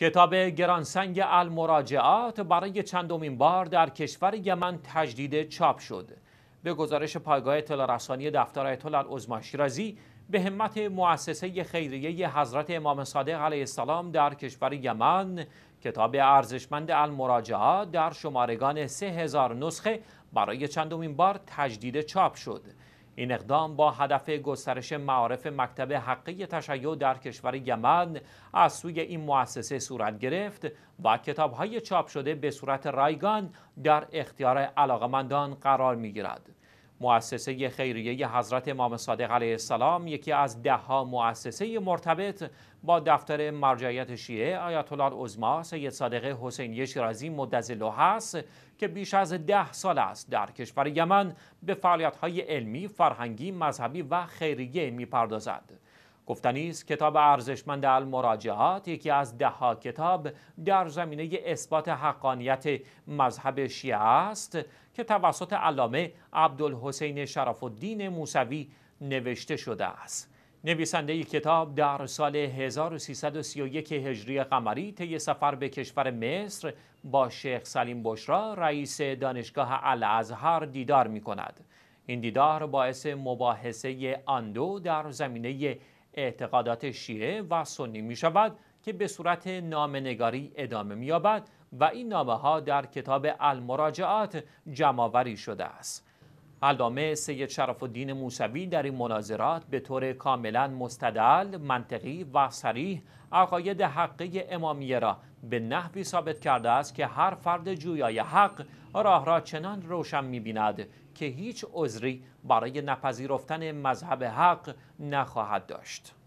کتاب گرانسنگ المراجعات برای چندمین بار در کشور یمن تجدید چاپ شد. به گزارش پایگاه اطلاع رسانی دفتر آیت الله شیرازی به همت مؤسسه خیریه حضرت امام صادق علیه السلام در کشور یمن کتاب ارزشمند المراجعات در شمارگان 3000 نسخه برای چندمین بار تجدید چاپ شد. این اقدام با هدف گسترش معارف مکتب حقه تشیع در کشور یمن از سوی این مؤسسه صورت گرفت و کتاب‌های چاپ شده به صورت رایگان در اختیار علاقمندان قرار می مؤسسه خیریه حضرت امام صادق علیه السلام یکی از دهها مؤسسه مرتبط با دفتر مرجعیت شیعه آیت الله عظما سید صادق حسینی شیرازی مدظله هست که بیش از ده سال است در کشور یمن به فعالیت‌های علمی، فرهنگی، مذهبی و خیریه میپردازد. گفتنی است کتاب ارزشمند المراجعات یکی از ها کتاب در زمینه اثبات حقانیت مذهب شیعه است که توسط علامه عبدالحسین شرف الدین موسوی نوشته شده است نویسنده کتاب در سال 1331 هجری قمری طی سفر به کشور مصر با شیخ سلیم بشرا رئیس دانشگاه الازهر دیدار می کند. این دیدار باعث مباحثه آن دو در زمینه اعتقادات شیعه و سنی می شود که به صورت نامنگاری ادامه می یابد و این نامه ها در کتاب المراجعات جمع‌آوری شده است علامه سید شرف الدین موسوی در این مناظرات به طور کاملا مستدل، منطقی و صریح عقاید حقه امامیه را به نحوی ثابت کرده است که هر فرد جویای حق راه را چنان روشن می‌بیند که هیچ عذری برای نپذیرفتن مذهب حق نخواهد داشت.